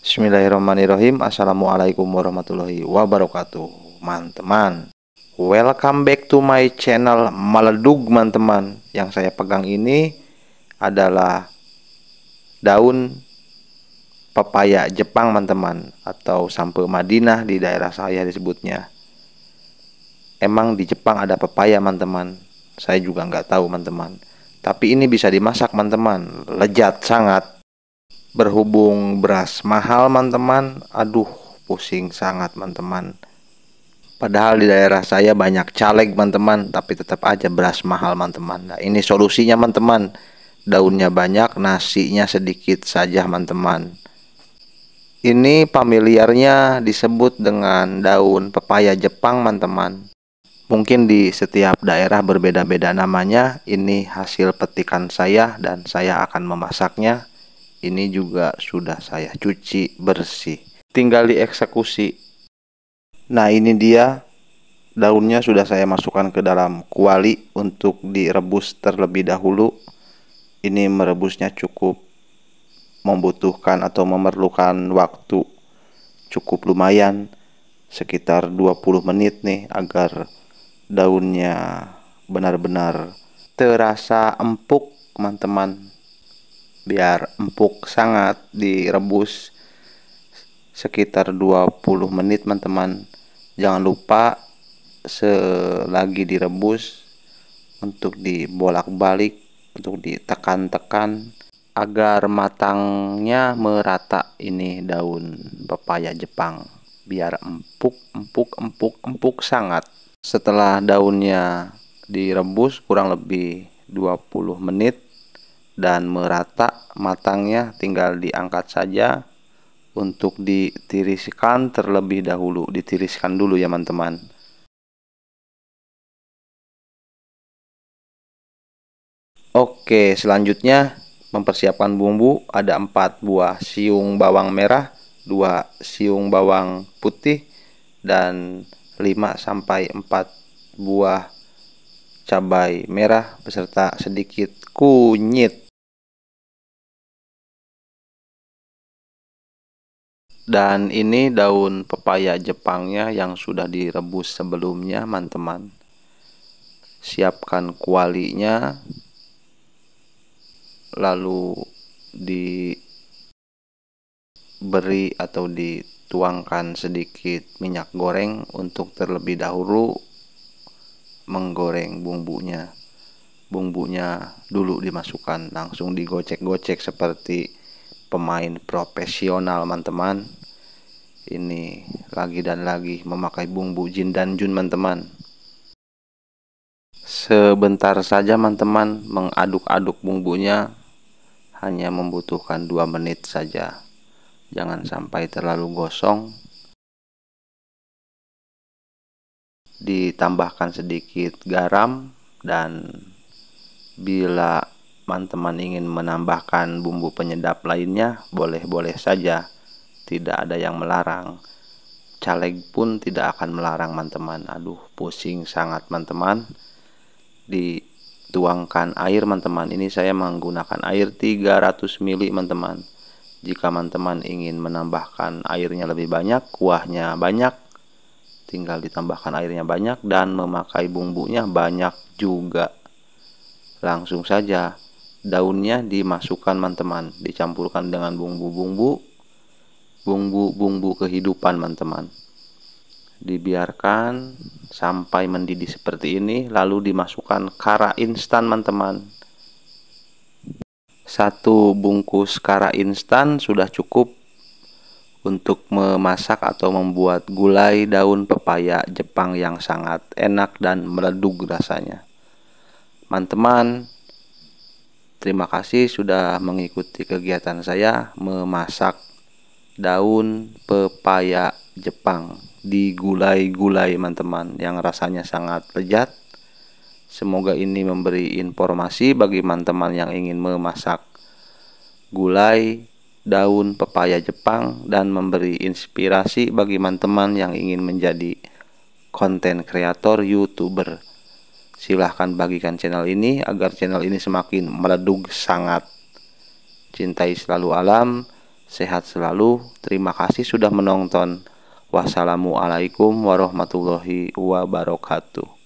Bismillahirrahmanirrahim Assalamualaikum warahmatullahi wabarakatuh Teman-teman Welcome back to my channel Maledug teman-teman Yang saya pegang ini adalah Daun Pepaya Jepang teman-teman Atau sampai Madinah di daerah saya disebutnya Emang di Jepang ada pepaya, teman-teman. Saya juga nggak tahu, teman-teman. Tapi ini bisa dimasak, teman-teman. Lejat sangat. Berhubung beras mahal, teman-teman. Aduh, pusing sangat, teman-teman. Padahal di daerah saya banyak caleg, teman-teman, tapi tetap aja beras mahal, teman-teman. Nah, ini solusinya, teman-teman. Daunnya banyak, nasinya sedikit saja, teman-teman. Ini familiarnya disebut dengan daun pepaya Jepang, teman-teman. Mungkin di setiap daerah berbeda-beda namanya. Ini hasil petikan saya dan saya akan memasaknya. Ini juga sudah saya cuci bersih. Tinggal dieksekusi. Nah, ini dia daunnya sudah saya masukkan ke dalam kuali untuk direbus terlebih dahulu. Ini merebusnya cukup membutuhkan atau memerlukan waktu cukup lumayan sekitar 20 menit nih agar daunnya benar-benar terasa empuk teman-teman biar empuk sangat direbus sekitar 20 menit teman-teman jangan lupa selagi direbus untuk dibolak-balik untuk ditekan-tekan agar matangnya merata ini daun pepaya Jepang biar empuk empuk empuk empuk sangat setelah daunnya direbus kurang lebih 20 menit dan merata matangnya tinggal diangkat saja untuk ditiriskan terlebih dahulu ditiriskan dulu ya teman-teman Oke selanjutnya mempersiapkan bumbu ada 4 buah siung bawang merah 2 siung bawang putih dan 5 sampai 4 buah cabai merah beserta sedikit kunyit. Dan ini daun pepaya Jepangnya yang sudah direbus sebelumnya, teman-teman. Siapkan kualinya. Lalu diberi atau di tuangkan sedikit minyak goreng untuk terlebih dahulu menggoreng bumbunya bumbunya dulu dimasukkan langsung digocek-gocek seperti pemain profesional teman-teman ini lagi dan lagi memakai bumbu jin dan jun teman-teman sebentar saja teman-teman mengaduk-aduk bumbunya hanya membutuhkan 2 menit saja jangan sampai terlalu gosong ditambahkan sedikit garam dan bila teman-teman ingin menambahkan bumbu penyedap lainnya boleh-boleh saja tidak ada yang melarang caleg pun tidak akan melarang teman-teman aduh pusing sangat teman-teman dituangkan air teman-teman ini saya menggunakan air 300 ml teman-teman jika teman-teman ingin menambahkan airnya lebih banyak, kuahnya banyak, tinggal ditambahkan airnya banyak dan memakai bumbunya banyak juga. Langsung saja daunnya dimasukkan teman-teman, dicampurkan dengan bumbu-bumbu, bumbu-bumbu kehidupan teman-teman. Dibiarkan sampai mendidih seperti ini, lalu dimasukkan kara instan teman-teman satu bungkus kara instan sudah cukup untuk memasak atau membuat gulai daun pepaya Jepang yang sangat enak dan meledug rasanya. Teman-teman, terima kasih sudah mengikuti kegiatan saya memasak daun pepaya Jepang di gulai-gulai teman-teman yang rasanya sangat lezat Semoga ini memberi informasi bagi teman-teman yang ingin memasak gulai daun pepaya Jepang dan memberi inspirasi bagi teman-teman yang ingin menjadi konten kreator YouTuber. Silahkan bagikan channel ini agar channel ini semakin meledug sangat. Cintai selalu alam, sehat selalu. Terima kasih sudah menonton. Wassalamualaikum warahmatullahi wabarakatuh.